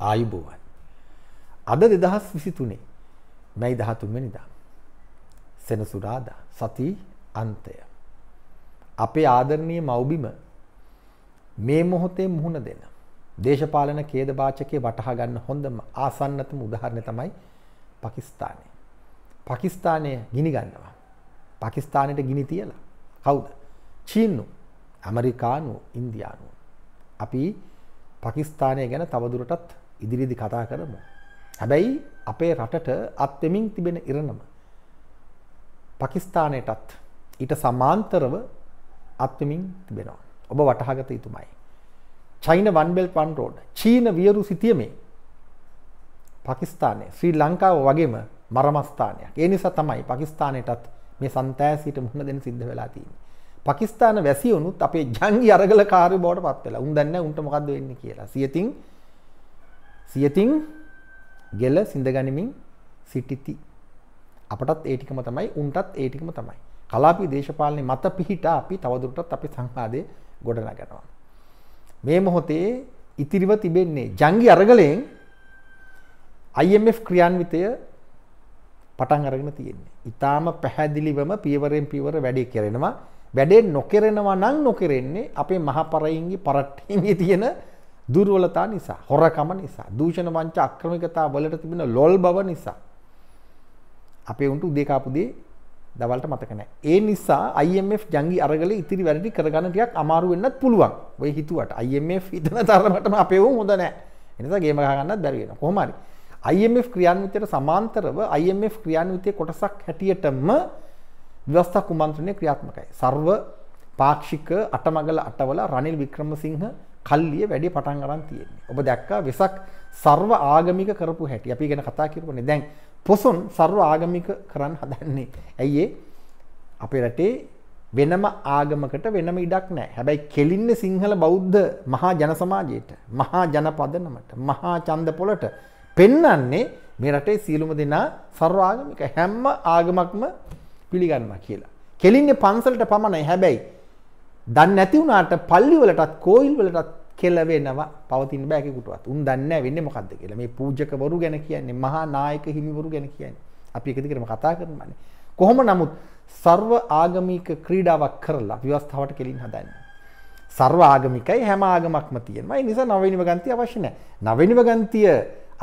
ආයුබෝවයි. අද දෙදහස් විසිතුනේ මැයි දහතුන්වැනිදා. සෙනසුරාදා සති අන්තය. අපේ ආදරණය මවබිම මේ මොහොතේ මුහුණ දෙන. දේශපාලන කේදභාචකය වටහාගන්න හොඳම ආසන්නතම උදාහරණය තමයි පකිස්ථානය. පකිස්ථානය ගිනිගන්නවා. පකිස්ථානයට ගිනි තියලා කවුද. චීන්නු ඇමරිකානු ඉන්දයානුව. අපි පකිස්ථානය ගැන තවදුරටත් ඉදිරිදි කතා කරමු. හැබැයි අපේ රටට අත්වෙමින් තිබෙන ඉරණම. පකිස්ථානයටත් ඊට සමාන්තරව අත්වෙමින් තිබෙනවා. ඔබ වටහාගත යුතුමයි. චයින වන්බෙල් පන්රෝඩ් චීන වියරු සිතියමේ පකිස්ථානය ශ්‍රී ලංකාව වගේම මරමස්ථානයක් ඒ නිසා තමයි පකිස්ථානයටත් මේ සන්තෑසිට මුහුණ දෙන සිද්ධ වෙලා තියෙන. පකිස්ාන වැසිවුනුත් අපේ ජංගි අරගල කාරය බෝට පත් වෙලා උන් දන්න උන්ට මොකක්ද වෙන්න කියලා සියතින් සියතින් ගෙල සිඳගනිමින් සිටිති. අපටත් ඒටිකම තමයි උන්ටත් ඒටිකම තමයි. කලාපි දේශපාලනය මත පිහිට අපි තවදුරටත් අපි සංවාදය ගොඩනගනවා. මේ මොහොතේ ඉතිරිව තිබෙන්නේ ජංගි අරගලයෙන් IMF ක්‍රියාන්විතය පටන් අරගෙන තියෙන්නේ. ඉතාම පැහැදිලිවම පියවරෙන් පියවර වැඩේ කරෙනවා. වැඩේ නොකරෙනවා නම් නොකරෙන්නේ අපේ මහපරයින්ගේ පරට්ටීමේ තියෙන දුර්වලතා නිසා, හොරකම නිසා, දූෂණ වංච අක්‍රමිකතා වලට තිබෙන ලොල් බව නිසා අපේ උන්ට උදේ කාපු දේ දවල්ට මතක නැහැ. ඒ නිසා IMF ජංගි අරගල ඉතිරි වැඩ ටික කරගන්න ටිකක් අමාරු වෙන්නත් පුළුවන්. ඔය හිතුවට IMF හිතන තරමටම අපේ උන් හොඳ නැහැ. ඒ නිසා ගේම ගහ ගන්නත් බැරි වෙනවා. කොහොම හරි. IMF ක්‍රියාන්විතයට සමාන්තරව IMF ක්‍රියාන්විතයේ කොටසක් හැටියටම ව්‍යවස්ථා කුමන්ත්‍රණය ක්‍රියාත්මකයි. සර්ව පාක්ෂික අටමගල අටවල රනිල් වික්‍රමසිංහ කල්ලිය වැඩි පටන් අරන් තියෙන්නේ. ඔබ දැක්කා වෙසක් ਸਰව ආගමික කරපු හැටි. අපි ගැන කතා කරපුනේ. දැන් පොසොන් ਸਰව ආගමික කරන්න හදන්නේ. ඇයි අපේ රටේ වෙනම ආගමකට වෙනම ඉඩක් නැහැ. හැබැයි කෙලින්නේ සිංහල බෞද්ධ මහා ජන සමාජයට, මහා ජනපදනමට, මහා ඡන්ද පොළට පෙන්වන්නේ මේ රටේ සියලුම දෙනා ਸਰව ආගමික හැම ආගමක්ම පිළිගන්නවා කියලා. කෙලින්නේ පන්සලට පමණයි. හැබැයි දන්න නැති වුණාට පල්ලි වලටත් කෝයිල් වලටත් කෙලවෙනවා පවතින බෑකෙකුටවත්. උන් දන්නේ වෙන්නේ මොකද්ද කියලා. මේ පූජකවරු ගැන කියන්නේ මහා නායක හිමිවරු ගැන කියන්නේ. අපි එක දිගටම කතා කරනවානේ. කොහොම නමුත් සර්ව ආගමික ක්‍රීඩාවක් කරලා ව්‍යවස්ථාවට කෙලින් හදන්න. සර්ව ආගමිකයි හැම ආගමක්ම තියෙනවා. ඒ නිසා නවීනව ගන්තිය අවශ්‍ය නැහැ. නවීනව ගන්තිය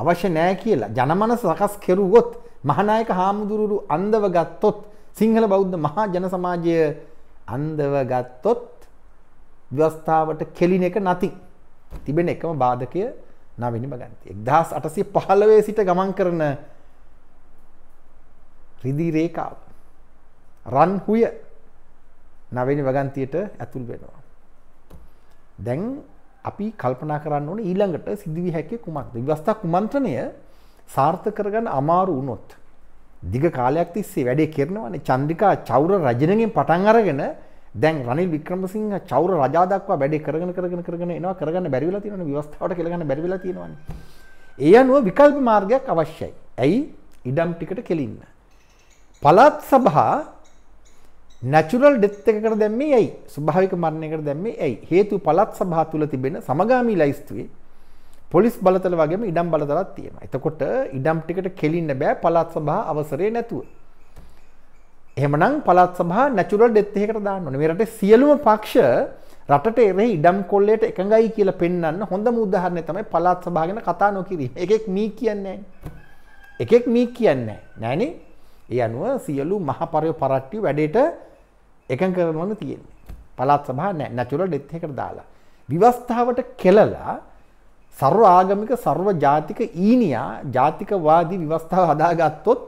අවශ්‍ය නෑ කියලා ජනමන සකස් කෙරුවොත් මහනායක හාමුදුරුරු අන්දව ගත්තොත් සිංහල බෞද්ධ මහා ජන සමාජය අන්දව ගත්තොත් ව්‍යවස්ථාවට කෙලින එක නැති. තිබෙන එකම බාධකය නවනි බගන්ති. 1815 සිට ගමන් කරන රිදී රේඛාව රන්හුය නවනි වගන්තියට ඇතුල් වෙනවා. දැන් අපි කල්පනා කරන්න ඕනේ ඊළඟට සිදුවිය හැකි කුමක්ද? විවස්ථා කුමන්ත්‍රණය සාර්ථක කරගන්න අමාරු වුණොත් දිග කාලයක් තිස්සේ වැඩේ කරනවානේ චන්ද්‍රිකා චෞර රජනගෙන් පටන් අරගෙන දැන් රනිල් වික්‍රමසිංහ චෞර රජා දක්වා වැඩේ කරගෙන කරගෙන කරගෙන එනවා කරගන්න බැරි වෙලා තියෙනවනේ ව්‍යවස්ථාවට කෙලගන්න බැරි වෙලා තියෙනවනේ. ඒ අනුව විකල්ප මාර්ගයක් අවශ්‍යයි. ඇයි? ඉඩම් ටිකට කෙලින්න. පළාත් සභා නැචරල් ඩෙත් එකකට දැම්මේ ඇයි? ස්වභාවික මරණයකට දැම්මේ ඇයි? හේතු පළාත් සභා තුල තිබෙන සමගාමී ලයිස්තුවේ පොලිස් බලතල වගේම ඉඩම් බලතලක් තියෙනවා. එතකොට ඉඩම් ටිකට කෙලින්න බෑ පළාත් සභා අවසරේ නැතුව. එහෙමනම් පළාත් සභා නැචුරල් ඩෙත් එකකට දාන්න ඕනේ. මේ රටේ සියලුම පක්ෂ රටට එරෙහි ඉඩම් කොල්ලයට එකඟයි කියලා පෙන්වන්න හොඳම උදාහරණය තමයි පළාත් සභාව ගැන කතා නොකිරීම. එකෙක් මී කියන්නේ නැහැ. එකෙක් මී කියන්නේ නැහැ. නෑනේ. ඒ අනුව සියලු මහ පරය පරට්ටිය වැඩේට එකඟ කරනවම තියෙන්නේ. පළාත් සභා නැහැ. නැචුරල් ඩෙත් එකකට දාලා. විවස්ථාවට කෙලලා සර්ව ආගමික සර්ව ජාතික ඊනියා ජාතිකවාදී විවස්ථාව හදාගත්තොත්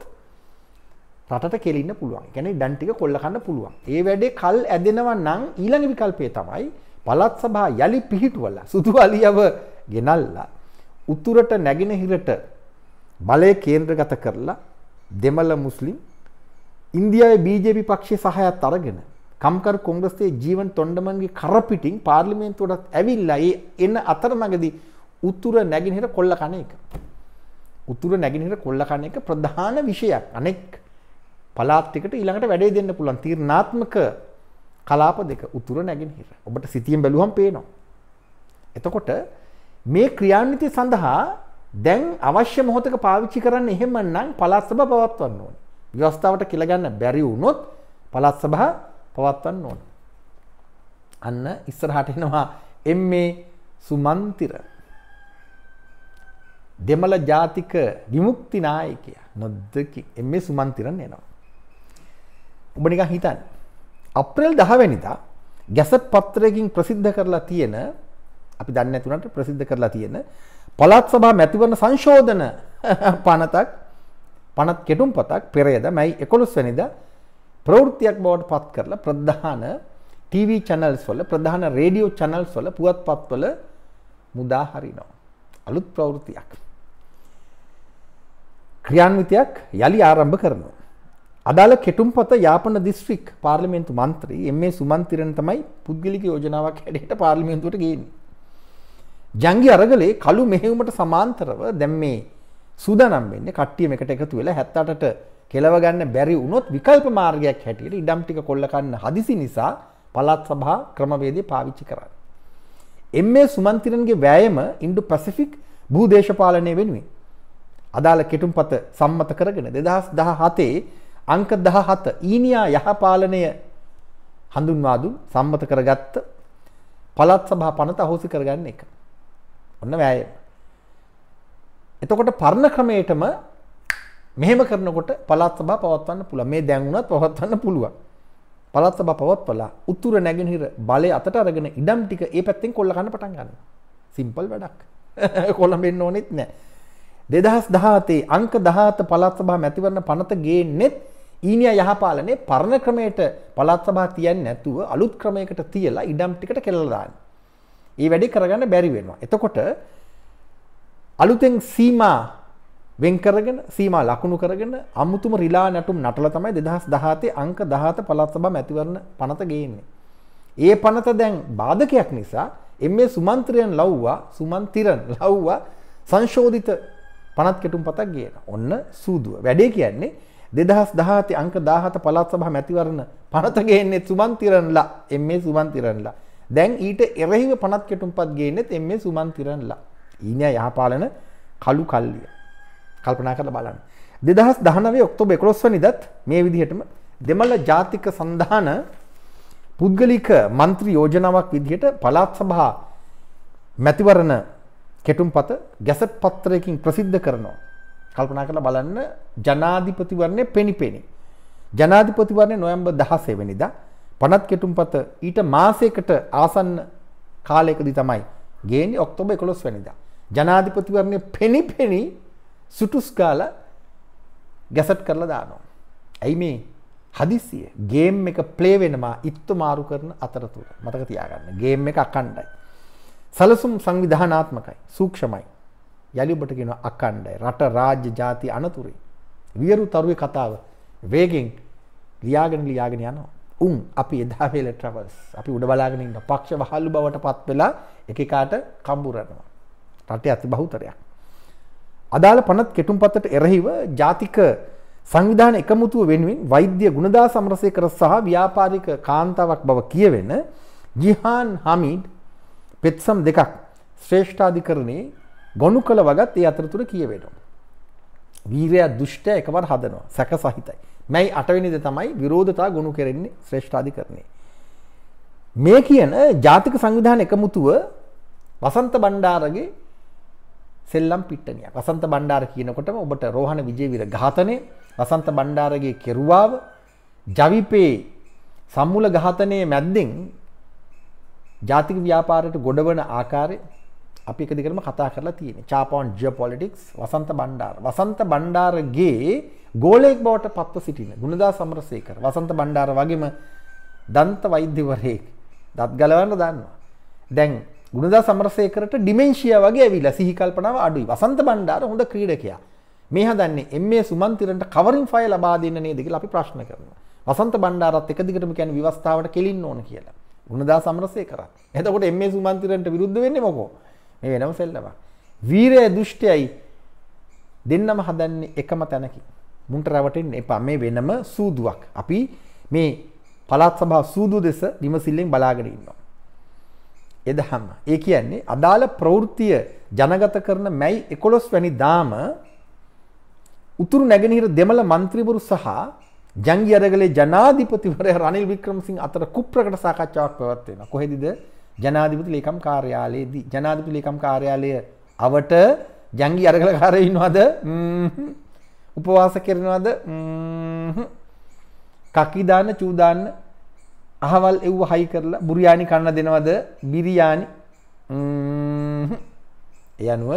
රට කෙලින්න පුළුවන් ගැන ඩන්ටික කොල්ලකන්න පුළුවන් ඒ වැඩේ කල් ඇදෙනව නං ඊළඟ විකල්පය තමයි පලත් සභා යළි පිහිටුවල සුතු අලියව ගෙනල්ලා උතුරට නැගෙනහිරට බලය කේන්ද්‍රගත කරලා දෙමල මුස්ලිම් ඉන්දියාව බීජපි පක්ෂය සහයත් අරගෙන කම්කර කොංග්‍රස්සේ ජීවන් තොන්ඩමන්ගේ කරපිටින් පාර්ලිමේන්තුවටත් ඇවිල්ලා ඒ එන්න අතර මඟදි උතුර නැගිනිහිට කොල්ල කන එක. උතුර නැගිනිහිට කොල්ල කන එක ප්‍රධාන විෂයක් අනෙක් පලාත්තිකට ඊළඟට වැඩේ දෙන්න පුළුවන් තීරණාත්මක කලාප දෙක උතුර නැගෙනහිර. ඔබට සිතියෙන් බැලුවම් පේනවා. එතකොට මේ ක්‍රියාන්විතය සඳහා දැන් අවශ්‍ය මොහොතක පාවිච්චි කරන්න එහෙමනම් පළාත් සභා පවත්වන්න ඕනේ. ව්‍යවස්ථාවට කියලා බැරි වුණොත් පළාත් සභා පවත්වන්න ඕනේ. අන්න ඉස්සරහට එනවා එම්මේ සුමන්තිර දෙමළ ජාතික විමුක්ති නායකයා නොද්දකි එම්මේ සුමන්තිරන් එනවා. ඔබ නිකන් හිතන්න. අප්‍රේල් 10 වෙනිදා ගැසට් පත්‍රයකින් ප්‍රසිද්ධ කරලා තියෙන අපි දන්නේ නැතුණට ප්‍රසිද්ධ කරලා තියෙන පළාත් සභා මැතිවරණ සංශෝධන පනතක් පනත් කෙටුම් පතක් පෙරේද මැයි 11 වෙනිදා ප්‍රවෘත්තියක් බවට පත් කරලා ප්‍රධාන TV channels වල ප්‍රධාන රේඩියෝ channels වල පුවත්පත් වල මුදා හරිනවා අලුත් ප්‍රවෘත්තියක් ක්‍රියාන්විතයක් යලි ආරම්භ කරනවා අදාළ කෙටුම් පොත යාපන දිස්ත්‍රික් පාර්ලිමේන්තු මන්ත්‍රී එම සුමන්තිරණ තමයි පුද්ගලික යෝජනාවක් හැඩට පාර්ලිමේන්තුවට ගේන්න. ජංගි අරගලේ කළු මෙහෙවුමට සමාන්තරව දැම් මේ සූදානම් වෙන්න කට්ටියම එකට එකතු වෙලා හැත්තටට කෙලවගන්න බැරි වුණොත් විකල්ප මාර්ගයක් හැටියට ඉඩම් ටික කොල්ලකන්න හදිසි නිසා පළත් සභා ක්‍රමවේදය පාවිච්චි කරන්න. එම්ඒ සුමන්තිරන්ගේ වෑයම ඉන්ඩු පැසිෆික් භූදේශපාලනය වෙනුවෙන්. අදාළ කෙටුම් පත සම්මත කරගෙන දෙදහස් දහ හතේ අංක 17 ඊනියා යහපාලනය හඳුන්වා දුන් සම්මත කරගත්ත පළාත් සභා පනත අහෝසි කරගන්න එක. ඔන්න වෑයම. එතකොට පරණ ක්‍රමයටම මෙහෙම කරනකොට පළාත් සභා පවත්වන්න පුළුවන්. මේ දැන් උනත් පවත්වන්න පුළුවන්. පළාත් සභා පවත්වලා උතුර නැගෙනහිර බලය අතට අරගෙන ඉඩම් ටික ඒ පැත්තෙන් කොල්ල ගන්න පටන් ගන්නවා. සිම්පල් වැඩක්. කොළඹෙන්න ඕනෙත් නැහැ. 2017 අංක 17 පළාත් සභා මැතිවරණ පනත ගේන්නෙත් ඊනිය යහපාලනේ පරණ ක්‍රමයට පළත් සභා තියන්නේ නැතුව අලුත් ක්‍රමයකට තියලා ඉඩම් ටිකට කෙලලා දාන්න. ඒ වැඩේ කරගන්න බැරි වෙනවා. එතකොට අලුතෙන් සීමා වෙන් කරගෙන සීමා ලකුණු කරගෙන අමුතුම රිලා නැටුම් නටලා තමයි 2017 අංක 17 පළාත් සභා මැතිවරණ පනත ගේන්නේ. ඒ පනත දැන් බාධකයක් නිසා එම්ඒ සුමන්ත්‍රයන් ලව්වා සුමන්තිරන් ලව්වා සංශෝධිත පනත් කෙටුම් පතක් ගේන. ඔන්න සූදුව. වැඩේ කියන්නේ දෙදහස් දහතේ අංක දාහත පළත් සභහ මැතිවරණ පනතගේන්නේ සුමන්තිරන්ලා එම මේ සුමන්තිරන්ලා. දැන් ඊට එරහිව පනත් කෙටුම් පත් ගේනෙත් එම මේ සුමන්තිරන්ලා. ඊනය යහපාලන කලු කල්ලිය. කල්පනා කළ බලන්න. දෙදහස් දහනවේ ඔක්තෝබ එකොස්ව නිදත් මේ විදිහටම දෙමල්ල ජාතික සඳහන පුද්ගලික මන්ත්‍රී යෝජනාවක් විදිහට පලාත් සභහා මැතිවරණ කෙටුම් පත ගැසට් පත්තරයකින් ප්‍රසිද්ධ කරනවා. කල්පනා කරලා බලන්න ජනාධිපතිවරණය පෙනිපෙනි. ජනාධිපතිවරණය නොවැම්බර් 16 වෙනිදා පනත් කෙටුම්පත ඊට මාසයකට ආසන්න කාලයකදී තමයි ගේන්නේ ඔක්තෝබර් 11 වෙනිදා. ජනාධිපතිවරණය පෙනිපෙනි සුටුස් ගාලා ගැසට් කරලා දානවා. ඇයි මේ හදිසිය ගේම් එක ප්ලේ වෙනවා ඉත්තු මාරු කරන අතරතුර මතක තියාගන්න. ගේම් එක අකණ්ඩයි. සලසුම් සංවිධානාත්මකයි, සූක්ෂමයි. යළි ඔබට කියන අකණ්ඩයි රට රාජ්‍ය ජාති අනතුරේ වියරු තරුවේ කතාව වේගෙන් ලියාගෙන ලියාගෙන යනවා උන් අපි එදා වේල ට්‍රවල්ස් අපි උඩ බලාගෙන ඉන්න පක්ෂ වහලු බවට පත් වෙලා එකකාට කම්බුරනවා රටේ අති බහුතරයක් අදාළ පනත් කෙටුම්පතට එරෙහිව ජාතික සංවිධාන එකමුතුව වෙනුවෙන් වෛද්‍ය ගුණදා සමරසය කර සහ ව්‍යාපාරික කාන්තාවක් බව කියවෙන ජිහාන් හමීඩ් පෙත්සම් දෙකක් ශ්‍රේෂ්ඨාධිකරණයේ ගොුණු කළ වගත් ඒ අතරතුර කියවෙනවා. වීරයා දුෂ්ට එකවර හදනවා සැක සහිතයි. මැයි අටවිනිද තමයි විරෝධතා ගොුණු කෙරෙන්නේ ශ්‍රේෂ්ඨාධි කරන්නේ. මේ කියන ජාතික සංවිධාන එකමුතුව වසන්ත බණ්ඩාරගේ සෙල්ලම් පිට්ටනිය වසන්ත බණ්ඩාර කියනකොටම ඔබට රෝහණ විජේවිර ඝාතනය වසන්ත බණ්ඩාරගේ කෙරුවාව ජවිපේ සම්මුල ඝාතනයේ මැද්දෙන් ජාතික ව්‍යාපාරයට ගොඩවන ආකාරය අපි එක දිගටම කතා කරලා තියෙන චාපෝන් ජියපොලිටික්ස් වසන්ත බණ්ඩාර වසන්ත බණ්ඩාරගේ ගෝලයෙක් බවට පත්ව සිටින ගුණදා සමරසේකර වසන්ත බණ්ඩාර වගේම දන්ත වෛද්‍යවරයෙක් දත් ගලවන්න දන්නවා දැන් ගුණදා සමරසේකරට ඩිමෙන්ශිය වගේ ඇවිලා සිහිකල්පනාව අඩුයි වසන්ත බණ්ඩාර හොඳ ක්‍රීඩකයා මේ හදන්නේ එම්ඒ සුමන්තිරට කවරින් ෆය ලබා දෙන්න නේදක අපි ප්‍රශ්න කරනවා වසන්ත බණ්ඩාරත් එක දිගටම කැන ව්‍යවස්ථාවට කෙලින් ඕන කියලා ගුණදා සමරසය කර එතකොට එම්ඒ සුමන්තිරට විරුද්ධ වෙන්නේ මොකෝ මේ වෙනම සෙල්ලමක්. වීරය දෘෂ්ටියයි දෙන්නම හදන්නේ එකම තැනකින්. මුන්ට රැවටෙන්න එපා. මේ වෙනම සූදුවක්. අපි මේ පළාත් සභා සූදු දෙස විමසිල්ලෙන් බලාගෙන ඉන්නවා. එදහම. ඒ කියන්නේ අදාළ ප්‍රවෘත්තිය ජනගත කරන මැයි 11 වැනි දාම උතුරු නැගෙනහිර දෙමළ മന്ത്രിවරු සහ ජංගි අරගලේ ජනාධිපතිවරයා රනිල් වික්‍රමසිංහ අතර කුප්‍රකට සාකච්ඡාවක් පැවැත්වෙනවා. කොහෙදද? ජනාධිපති ලේකම් කාර්යාලයේදී ජනාධිපති ලේකම් කාර්යාලය අවට ජංගි අරගලකාරයෝ ඉන්නවද උපවාස කරනවද කකි දාන්න චූ දාන්න අහවල් එව්ව හයි කරලා බුරියානි කන්න දෙනවද බිරියානි ඒ අනුව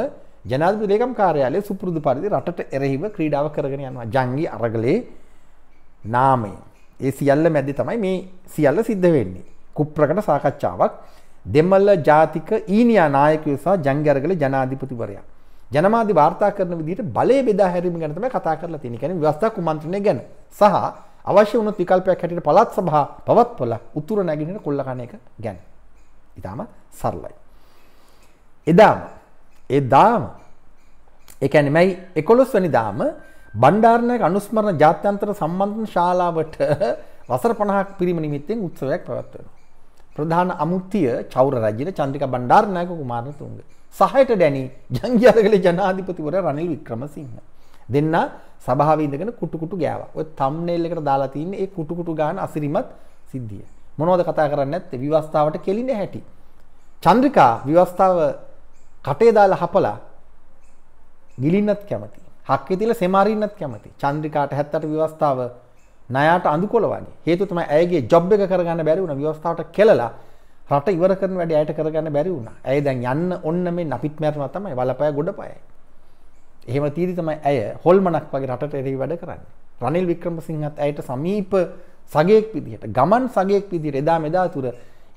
ජනාධිපති ලේකම් කාර්යාලයේ සුපුරුදු පරිදි රටට එරෙහිව ක්‍රීඩාව කරගෙන යනවා ජංගි අරගලේ නාමයෙන් ඒ සියල්ල මැද්දේ තමයි මේ සියල්ල සිද්ධ වෙන්නේ කුප්‍රකට සාකච්ඡාවක් දෙමළ ජාතික ඊනියා නායකයෝ සහ ජංගරගල ජනාධිපතිවරයා. ජනමාධ්‍ය වාර්තා කරන විදිහට බලය බෙදා හැරීම ගැන තමයි කතා කරලා තියෙන්නේ. කියන්නේ ව්‍යවස්ථා කුමන්ත්‍රණය ගැන. සහ අවශ්‍ය වුණොත් විකල්පයක් හැටියට පළාත් සභා පවත්වලා උතුර නැගිනින කොල්ලකණ එක ගැන. ඊටාම සරලයි. එදාම එදාම ඒ කියන්නේ මයි 11 වෙනිදාම බණ්ඩාරනායක අනුස්මරණ ජාත්‍යන්තර සම්බන්ධන ශාලාවට වසර 50ක් පිරිම නිමිත්තෙන් උත්සවයක් පැවැත්වෙනවා. ප්‍රධාන අමුත්තිය චෞර රජයට චන්ද්‍රික බණ්ඩාරනායක කුමාරතුංග. සහයට ඩැනි ජංජාලගල ජනාධිපතිවර රනිල් වික්‍රමසිංහ. දෙන්න සභාවේ ඉඳගෙන කුටු කුටු ගෑවා. ඔය තම්නේල් එකට දාලා තියෙන ඒ කුටු කුටු ගාන අසිරිමත් සිද්ධිය. මොනවද කතා කරන්නේ නැත්තේ? විවස්ථාවට කෙලින හැටි. චන්ද්‍රිකා විවස්ථාව කටේ දාලා හපලා ගිලින්නත් කැමති. හක්කේ තියලා සෙමාරින්නත් කැමති. චන්ද්‍රිකාට 78 විවස්ථාව ණයාට අඳුකොල වගේ. හේතුව තමයි ඇයගේ ජොබ් එක කරගන්න බැරි වුණා. ව්‍යවස්ථාවට කෙලලා රට ඉවර කරන වැඩේ ඇයට කරගන්න බැරි වුණා. ඇය දැන් යන්න ඔන්න මේ නපිත් මැරම තමයි වලපය ගොඩපයයි. එහෙම තීරි තමයි ඇය හොල්මනක් වගේ රටට එරෙහි වැඩ කරන්නේ. රනිල් වික්‍රමසිංහත් ඇයට සමීප සගයෙක් විදිහට ගමන් සගයෙක් විදිහට එදා මෙදා තුර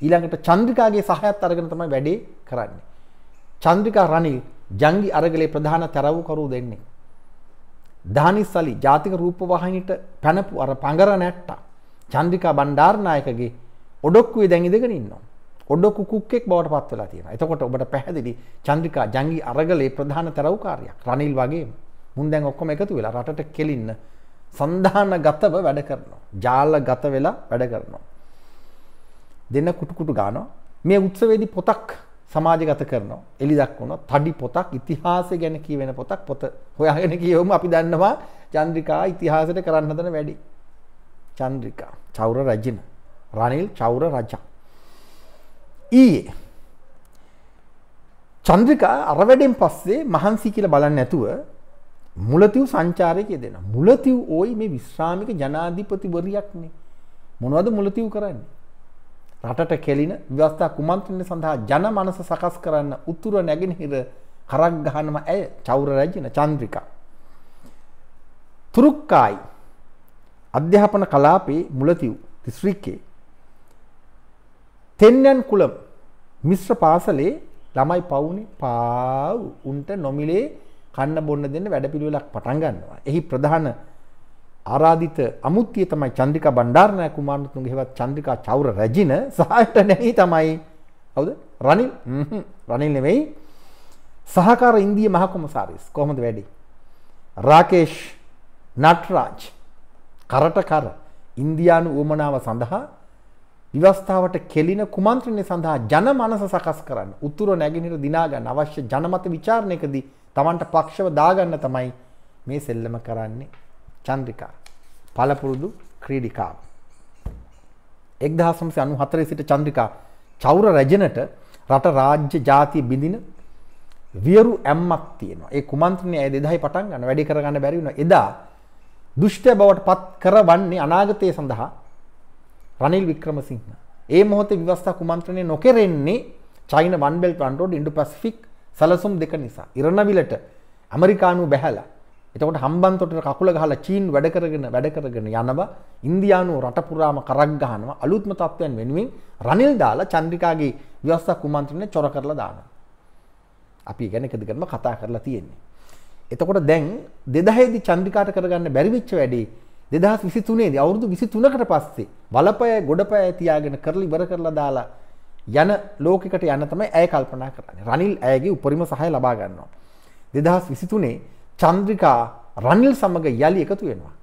ඊළඟට චන්ද්‍රිකාගේ සහයත් අරගෙන තමයි වැඩේ කරන්නේ. චන්ද්‍රිකා රනිල් ජංගි අරගලේ ප්‍රධාන තරවුකරු දෙන්නේ. දානිස්සලි ජාතික රූපවාහිනිට පැනපු අර පඟර නැට්ටා චන්ද්‍රිකා බණ්ඩාරනායකගේ ඔඩොක්කුවේ දැන් ඉඳගෙන ඉන්නවා. ඔඩොක්කු කුක්කෙක් බවට පත් වෙලා තියෙනවා. එතකොට ඔබට පැහැදිලි චන්ද්‍රිකා ජංගි අරගලේ ප්‍රධාන තරවකාරියක්. රනිල් වගේම. මුන් දැන් ඔක්කොම එකතු වෙලා රටට කෙලින්න සන්ධානගතව වැඩ කරනවා. ජාලගත වෙලා වැඩ කරනවා. දෙන්න කුටු කුටු ගානවා. මේ උත්සවයේදී පොතක් සමාජගත කරනවා. එලිදක් වුණා තඩි පොතක් ඉතිහාසය ගැන කියවෙන පොතක් පොත හොයාගෙන කියවමු අපි දන්නවා චන්ද්‍රිකා ඉතිහාසයට කරන්න හදන වැඩි. චන්ද්‍රිකා චෞර රජින රනිල් චෞර රජා. ඊයේ චන්ද්‍රිකා අර වැඩෙන් පස්සේ මහන්සි කියලා බලන්න නැතුව මුලතිව් සංචාරය කියදෙන. මුලතිව් ඕයි මේ විශ්‍රාමික ජනාධිපතිවරියක්නේ. මොනවද මුලතිව් කරන්නේ? රටට කෙලින ව්‍යවස්ථා කුමන්ත්‍රණය සඳහා ජන මනස සකස් කරන්න උතුර නැගෙනහිර කරක් ගහනම ඇය චෞර රැජින චන්ද්‍රිකා. තුරුක්කායි අධ්‍යාපන කලාපේ මුලතිව් දිස්ත්‍රික්කේ තෙන්නන් කුලම් මිශ්‍ර පාසලේ ළමයි පවුනේ පාව් උන්ට නොමිලේ කන්න බොන්න දෙන්න වැඩපිළිවෙලක් පටන් ගන්නවා. එහි ප්‍රධාන ආරාධිත අමුත්‍ය තමයි චන්ද්‍රිකා බණ්ඩාරනායක කුමාරතුංග හේවත් චන්ද්‍රිකා චෞර රැජින සහායට නැහි තමයි හවුද රනිල් රනිල් නෙවෙයි සහකාර ඉන්දිය මහ කොමසාරිස් කොහොමද වැඩි රාකේෂ් නටරාජ් කරට කර ඉන්දියානු උවමනාව සඳහා විවස්ථාවට කෙලින කුමන්ත්‍රණය සඳහා ජනමනස සකස් කරන්න උතුර නැගෙනහිර දිනා ගන්න අවශ්‍ය ජනමත ਵਿਚාරණයකදී Tamanට පක්ෂව දාගන්න තමයි මේ සෙල්ලම කරන්නේ චන්ද්‍රිකා පළපුරුදු ක්‍රීඩිකා. එක්දහසම්සේ අනු හතරේ සිට චන්ද්‍රිකා චෞර රැජනට රට රාජ්‍ය ජාතිය බිඳින වියරු ඇම්මක් තියෙනවා ඒ කුමන්ත්‍රණය ඇය දෙදහයි පටන් ගන්න වැඩි කරගන්න බැරි වුණා එදා දුෂ්ට බවට පත් කරවන්නේ අනාගතය සඳහා රනිල් වික්‍රමසිංහ ඒ මොහොතේ විවස්ථා කුමන්ත්‍රණය නොකරෙන්නේ චයින වන්බෙල් ප්‍රන්ටෝඩ් ඉන්ඩු පැසිෆික් සැලසුම් දෙක නිසා ඉරණවිලට ඇමරිකානු බැහැලා එතකොට හම්බන්තොට කකුල ගහලා චීන් වැඩ කරගෙන වැඩ කරගෙන යනවා ඉන්දියානු රට පුරාම කරක් ගහනවා අලුත්ම තත්ත්වයන් වෙනුවෙන් රනිල් දාලා චන්ද්‍රිකාගේ ව්‍යවස්ථා කුමන්ත්‍රණය චොර කරලා දානවා. අපි ගැන එක දිගටම කතා කරලා තියෙන්නේ. එතකොට දැන් 2000දී චන්ද්‍රිකාට කරගන්න බැරි වෙච්ච වැඩේ 2023 දී අවුරුදු 23කට පස්සේ වලපය ගොඩපය තියාගෙන කරලි ඉවර කරලා දාලා යන ලෝකෙකට යන තමයි ඇය කල්පනා කරන්නේ. රනිල් ඇයගේ උපරිම සහාය ලබා ගන්නවා. 2023 චන්ද්‍රිකා රනිල් සමග යළි එකතු වෙනවා.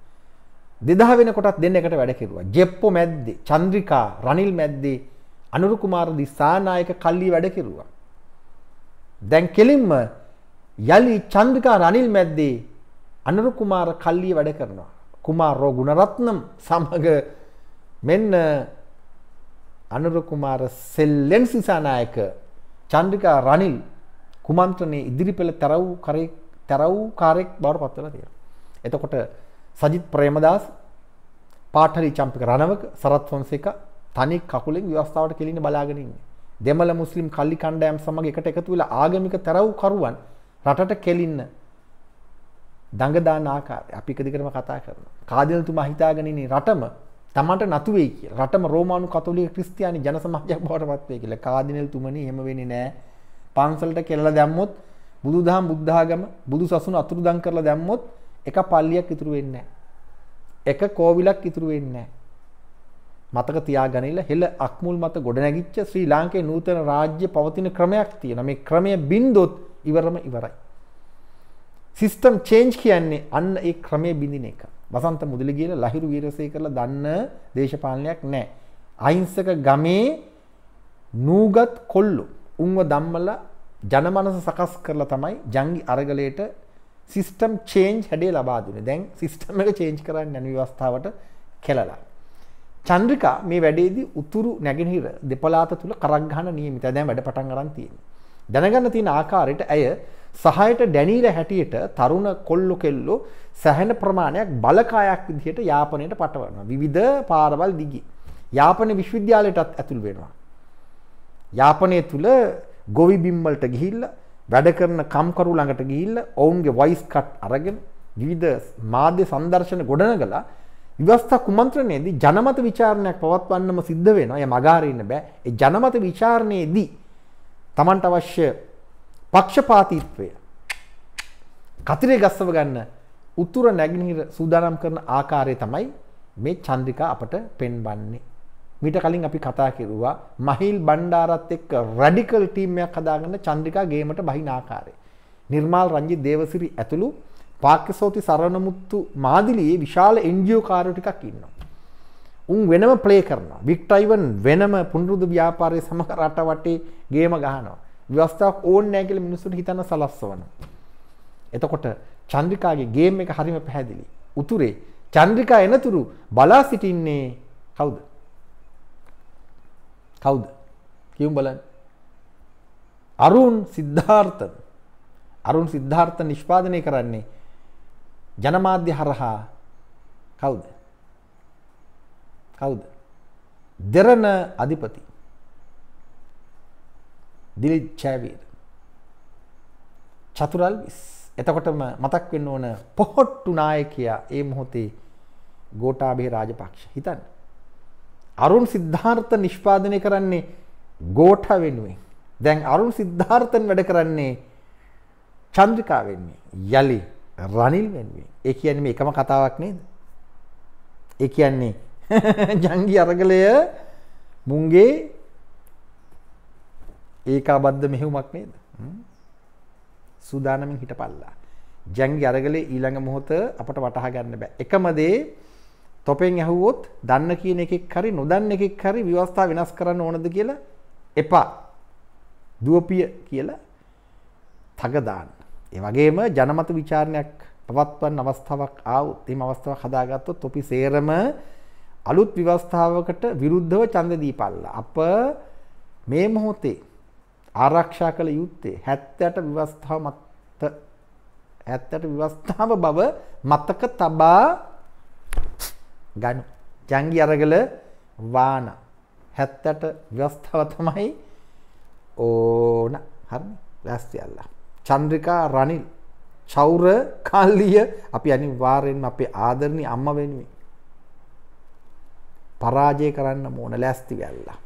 දෙදා වෙනකොටත් දෙන්න එකට වැඩ කෙරුවා. ජෙප්පෝ මැද්දේ චන්ද්‍රිකා රනිල් මැද්දේ අනුරු කුමාර දිසානායක කල්ලි වැඩ කෙරුවා. දැන් කෙලින්ම යළි චන්ද්‍රිකා රනිල් මැද්දේ අනුරු කුමාර කල්ලි වැඩ කරනවා. කුමාරෝ ගුණරත්නම් සමග මෙන්න අනුරු කුමාර සෙල්ලෙන් සිසානායක චන්ද්‍රිකා රනිල් කුමන්ත්‍රණයේ ඉදිරිපෙළ තරව් කරේ තැරවූ කාරෙක් බවට පත් වෙලා තියෙනවා. එතකොට සජිත් ප්‍රේමදාස් පාඨරි චම්පික රණවක සරත් ෆොන්සේක තනි කකුලෙන් ව්‍යවස්ථාවට කෙලින්න බලාගෙන ඉන්නේ. දෙමළ මුස්ලිම් කල්ලි කණ්ඩායම් සමග එකට එකතු වෙලා ආගමික තැරවූ කරුවන් රටට කෙලින්න දඟ දාන ආකාරය අපි එක දිගටම කතා කරනවා. කාදිනතුමා හිතාගෙන ඉන්නේ රටම තමන්ට නතු වෙයි කියලා. රටම රෝමානු කතෝලික ක්‍රිස්තියානි ජන සමාජයක් බවට පත් වෙයි කියලා. කාදිනල් තුමනි එහෙම වෙන්නේ නැහැ. පන්සලට කෙල්ල දැම්මොත් බුදුදහම් බුද්ධාගම බුදු සසුන අතුරුදන් කරලා දැම්මොත් එක පල්ලියක් ඉතුරු වෙන්නේ එක කෝවිලක් ඉතුරු වෙන්නේ මතක තියාගනින්න හෙළ අක්මුල් මත ගොඩනැගිච්ච ශ්‍රී ලාංකේ නූතන රාජ්‍ය පවතින ක්‍රමයක් තියෙන මේ ක්‍රමය බින්දොත් ඉවරම ඉවරයි. සිිස්ටම් චේන්ජ් කියන්නේ අන්න ඒ ක්‍රමය බිඳින එක වසන්ත මුදල කියල ලහිරු වීරසය කරලා දන්න දේශපාලනයක් නෑ. අයිංසක ගමේ නූගත් කොල්ලු උන්ව දම්මල ජනමනස සකස් කරලා තමයි ජංගි අරගලයට සිිස්ටම් චේන්ජ් හැඩේ ලබාදුන දැන් සිිස්ටම එක චේන්ජ් කරන්න යන ව්‍යවස්ථාවට කෙලලා. චන්ද්‍රිකා මේ වැඩේදි උතුරු නැගෙනහිර දෙපලාත තුළ කරක්ගහන නියමිත දැන් වැඩ පටන් ගරන්තියෙන්. දැනගන්න තියෙන ආකාරයට ඇය සහයට ඩැනීල හැටියට තරුණ කොල්ලු කෙල්ලෝ සැහැන ප්‍රමාණයක් බලකායක් විදිහට යාපනයට පටවන විවිධ පාරවල් දිගි. යාපන විශ්විද්‍යාලයටත් ඇතුල් වෙනවා. යාපනය තුළ ගොවි බිම්වලට ගිහිල්ල වැඩ කරන කම්කරු ළඟට ගිහිල්ල ඔවුන්ගේ වයිස් කට් අරගෙන විවිධ මාධ්‍ය සංදර්ශන ගොඩනගලා විවස්ථා කුමන්ත්‍රණයේදී ජනමත ਵਿਚාරණයක් පවත්වන්නම සිද්ධ වෙනවා. එය මගහරින්න බෑ. ඒ ජනමත ਵਿਚාරණයේදී Tamanට අවශ්‍ය පක්ෂපාතීත්වය කතරේ ගස්සව ගන්න උතුර නැගෙනහිර සූදානම් කරන ආකාරය තමයි මේ චන්ද්‍රිකා අපට පෙන්වන්නේ. මිට කලින් අපි කතා කිරුවා මහිල් බණ්ඩාරත් එක් රඩිකල් ටීම්මයක් හදාගන්න චන්ද්‍රිකා ගේමට බහිනාකාරය. නිර්මාල් රංජි දේවසිරි ඇතුළු පාක්‍යසෝති සරණමුත්තු මාදිලියේ විශාල එන්ජියෝ කාරටිකක් ඉන්නවා. උන් වෙනම ප්ලේ කරනවා වික්ටයිවන් වෙනම පුන්රුදු ව්‍යාපාරය සමඟ රට වටේ ගේම ගහනවා. ව්‍යවස්ථාවක් ඕන් නෑගල මිනිසුට හිතන්න සලස්වන. එතකොට චන්ද්‍රිකාගේ ගේම් එක හරිම පැහැදිලි. උතුරේ චන්ද්‍රිකා එනතුරු බලා සිටින්නේ කවුද කවුද කියම් බලන් අරුන් සිද්ධාර්ථ අරුන් සිද්ධාර්ථ නිෂ්පාදනය කරන්නේ ජනමාධ්‍ය හරහා කවුද කවුද දෙරණ අධිපති දිලිත් චෑවීර චතුරල් විස් එතකොටම මතක් වෙන්න ඕන පොහොට්ටු නායකයා ඒ මොහොතේ ගෝටාභය රාජපක්ෂ හිතන්න අරුන් සිද්ධාර්ථ නිෂ්පාදනය කරන්නේ ගෝඨ වෙනුවෙන්. දැන් අරුන් සිද්ධාර්ථන් වැඩ කරන්නේ චන්ද්‍රිකා වෙනුවෙන්. යලි රනිල් වෙනුවෙන්. ඒ කියන්නේ මේ එකම කතාවක් නේද? ඒ කියන්නේ ජංගි අරගලය මුංගේ ඒකාබද්ධ මෙහෙයුමක් නේද? සූදානමින් හිටපල්ලා. ජංගි අරගලේ ඊළඟ මොහොත අපට වටහා ගන්න බෑ. එකම දේ තොපෙන් ඇහුවොත් දන්න කියන එකෙක් හරි නොදන්න එකෙක් හරි විවස්ථා වෙනස් කරන්න ඕනද කියලා එපා. දුවපිය කියලා තග දාන්න. ඒ වගේම ජනමත ਵਿਚාරණයක් පවත්වන්න අවස්ථාවක් ආවොත් එහම අවස්ථාවක් හදාගත්තොත් තොපි සේරම අලුත් විවස්ථාවකට විරුද්ධව ඡන්ද දීපල්ලා. අප මේ මොහොතේ ආරක්ෂා කළ යුත්තේ 70ට විවස්ථාව මත 70ට විවස්ථාව බව මතක තබා ගනු ජංගි අරගල වාන හැත්තට ව්‍යස්ථව තමයි ඕන හරි ලැස්තියල්ලා චන්ද්‍රිකා රනිල් චෞර කල්ලිය අපි අනි වාරයෙන් අපේ ආදරණි අම්ම වෙනුවෙන් පරාජය කරන්න මෝන ලැස්ති වෙල්ලා